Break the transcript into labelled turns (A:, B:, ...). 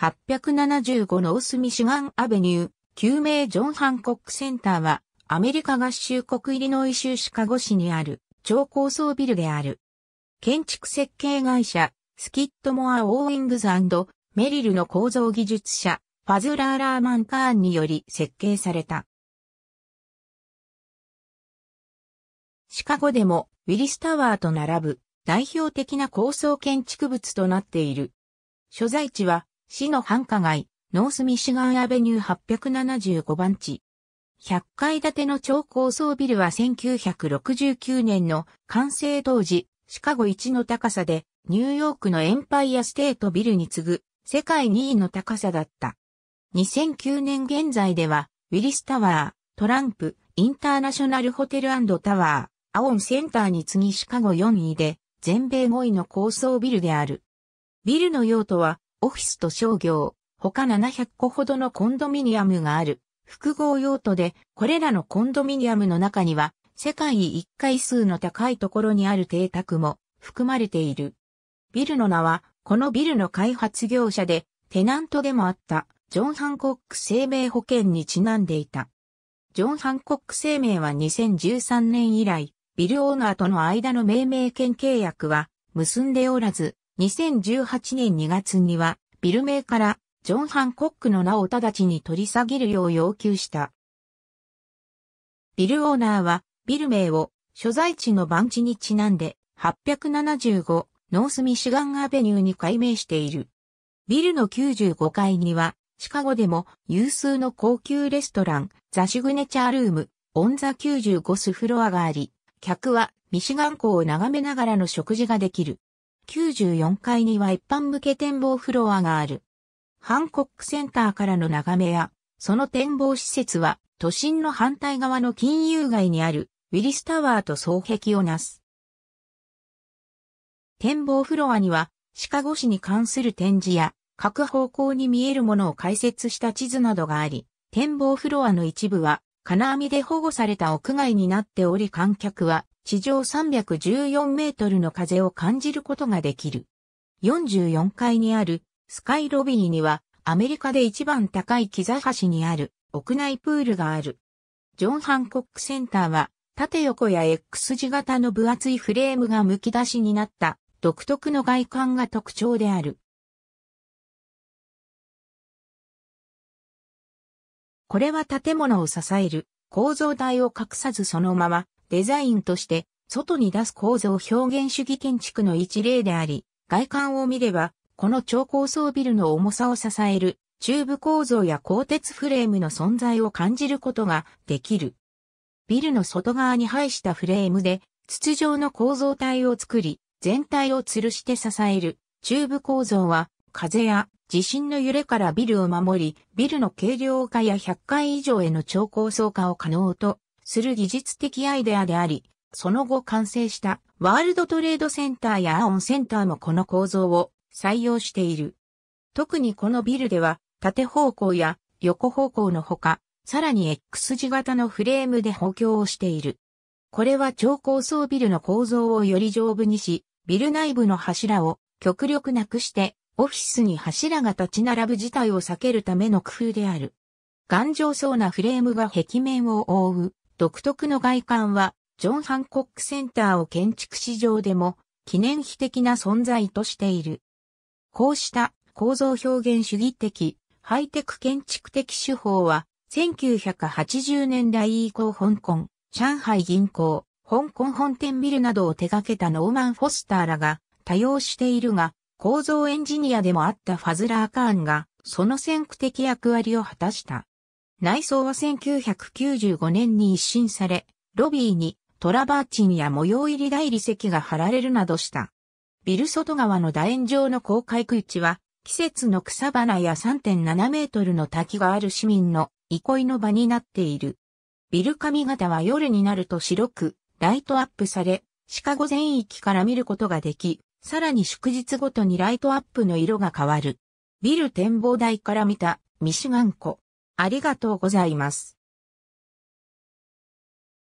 A: 875ノースミシガンアベニュー、救命ジョン・ハンコックセンターは、アメリカ合衆国イリノイ州シカゴ市にある、超高層ビルである。建築設計会社、スキットモア・オーイングズメリルの構造技術者、ファズラー・ラーマン・カーンにより設計された。シカゴでもウィリスタワーと並ぶ代表的な高層建築物となっている。所在地は市の繁華街、ノースミシガンアベニュー875番地。100階建ての超高層ビルは1969年の完成当時、シカゴ1の高さで、ニューヨークのエンパイアステートビルに次ぐ、世界2位の高さだった。2009年現在では、ウィリスタワー、トランプ、インターナショナルホテルタワー、アオンセンターに次ぎシカゴ4位で、全米5位の高層ビルである。ビルの用途は、オフィスと商業、他700個ほどのコンドミニアムがある。複合用途で、これらのコンドミニアムの中には、世界一回数の高いところにある邸宅も含まれている。ビルの名は、このビルの開発業者で、テナントでもあった、ジョン・ハンコック生命保険にちなんでいた。ジョン・ハンコック生命は2013年以来、ビルオーナーとの間の命名権契約は結んでおらず、2018年2月には、ビル名からジョン・ハンコックの名を直ちに取り下げるよう要求した。ビルオーナーは、ビル名を所在地の番地にちなんで、875ノースミシガンアベニューに改名している。ビルの95階には、シカゴでも有数の高級レストラン、ザ・シグネチャールーム、オンザ95スフロアがあり、客はミシガン港を眺めながらの食事ができる。94階には一般向け展望フロアがある。ハンコックセンターからの眺めや、その展望施設は、都心の反対側の金融街にある、ウィリスタワーと双璧をなす。展望フロアには、シカゴ市に関する展示や、各方向に見えるものを解説した地図などがあり、展望フロアの一部は、金網で保護された屋外になっており観客は、地上314メートルの風を感じることができる。44階にあるスカイロビーにはアメリカで一番高い木座橋にある屋内プールがある。ジョン・ハンコックセンターは縦横や X 字型の分厚いフレームが剥き出しになった独特の外観が特徴である。これは建物を支える構造体を隠さずそのままデザインとして外に出す構造表現主義建築の一例であり、外観を見れば、この超高層ビルの重さを支えるチューブ構造や鋼鉄フレームの存在を感じることができる。ビルの外側に配したフレームで筒状の構造体を作り、全体を吊るして支えるチューブ構造は風や地震の揺れからビルを守り、ビルの軽量化や100階以上への超高層化を可能とする技術的アイデアであり、その後完成したワールドトレードセンターやアオンセンターもこの構造を採用している。特にこのビルでは縦方向や横方向のほか、さらに X 字型のフレームで補強をしている。これは超高層ビルの構造をより丈夫にし、ビル内部の柱を極力なくしてオフィスに柱が立ち並ぶ事態を避けるための工夫である。頑丈そうなフレームが壁面を覆う独特の外観は、ジョン・ハンコックセンターを建築史上でも記念碑的な存在としている。こうした構造表現主義的、ハイテク建築的手法は、1980年代以降香港、上海銀行、香港本店ビルなどを手掛けたノーマン・フォスターらが多用しているが、構造エンジニアでもあったファズラー・カーンが、その先駆的役割を果たした。内装は1995年に一新され、ロビーにトラバーチンや模様入り大理石が貼られるなどした。ビル外側の楕円状の公開区域は、季節の草花や3.7メートルの滝がある市民の憩いの場になっている。ビル髪型は夜になると白くライトアップされ、シカゴ全域から見ることができ、さらに祝日ごとにライトアップの色が変わる。ビル展望台から見たミシガン湖、ありがとうございます。